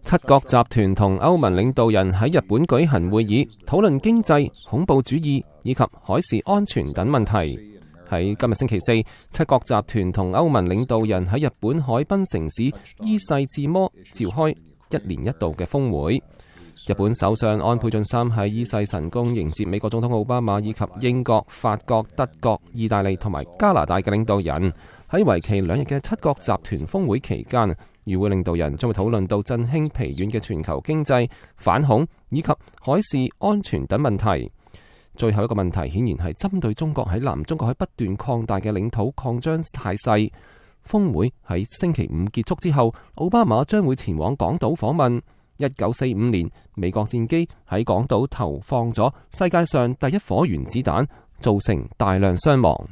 七国集团同欧盟领导人喺日本举行会议，讨论经济、恐怖主义以及海事安全等问题。喺今日星期四，七国集团同欧盟领导人喺日本海滨城市伊势志摩召开一年一度嘅峰会。日本首相安倍晋三喺伊势神宫迎接美国总统奥巴马以及英国、法国、德国、意大利同埋加拿大嘅领导人。喺为期两日嘅七国集团峰会期间，与会领导人将会讨论到振兴疲软嘅全球经济、反恐以及海事安全等问题。最后一个问题显然系针对中国喺南中国海不断扩大嘅领土扩张态势。峰会喺星期五结束之后，奥巴马将会前往港岛访问。一九四五年，美国战机喺港岛投放咗世界上第一颗原子弹，造成大量伤亡。